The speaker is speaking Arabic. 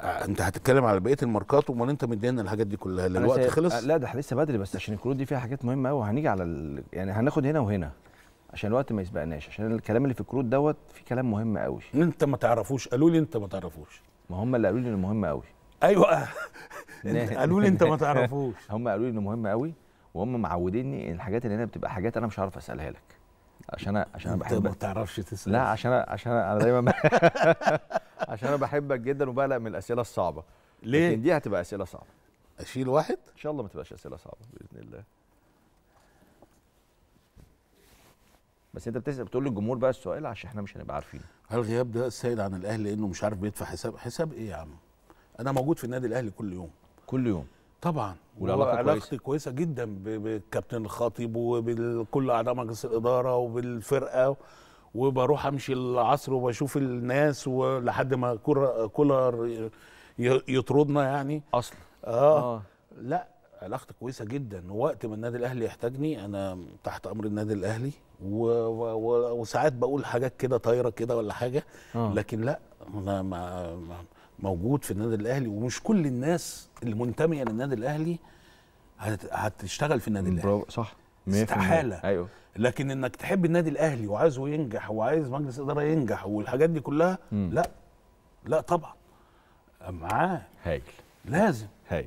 آه، انت هتتكلم على بقيه الماركات امال انت مدينا الحاجات دي كلها الوقت خلص آه، لا ده لسه بدري بس عشان الكروت دي فيها حاجات مهمه قوي وهنيجي على ال... يعني هناخد هنا وهنا عشان الوقت ما يسبقناش عشان الكلام اللي في الكروت دوت في كلام مهم قوي انت ما تعرفوش قالوا لي انت ما تعرفوش ما هم اللي قالوا لي انه مهم قوي ايوه قالوا لي انت ما تعرفوش هم قالوا لي انه مهم قوي وهم معوديني ان الحاجات اللي هنا بتبقى حاجات انا مش عارف اسالها لك عشان عشان انا بحبك ما بتعرفش تسال لا عشان عشان انا دايما عشان انا بحبك جدا وبقلق من الاسئله الصعبه ليه؟ لكن دي هتبقى اسئله صعبه اشيل واحد؟ ان شاء الله ما تبقاش اسئله صعبه باذن الله بس انت بتسال بتقول للجمهور بقى السؤال عشان احنا مش هنبقى عارفين هل غياب ده السيد عن الاهلي لانه مش عارف بيدفع حساب حساب ايه يا عم؟ انا موجود في النادي الاهلي كل يوم كل يوم طبعا والعلاقه كويسه علاقتي كويسه جدا بالكابتن الخطيب وبكل اعضاء مجلس الاداره وبالفرقه وبروح امشي العصر وبشوف الناس ولحد ما كولر يطردنا يعني اصلا آه. اه لا علاقتي كويسه جدا وقت ما النادي الاهلي يحتاجني انا تحت امر النادي الاهلي و... و... وساعات بقول حاجات كده طايره كده ولا حاجه آه. لكن لا انا ما... موجود في النادي الاهلي ومش كل الناس اللي منتميه للنادي الاهلي هتشتغل في النادي الاهلي صح 100% استحاله ايوه لكن انك تحب النادي الاهلي وعايزه ينجح وعايز مجلس اداره ينجح والحاجات دي كلها م. لا لا طبعا معاه هايل لازم هايل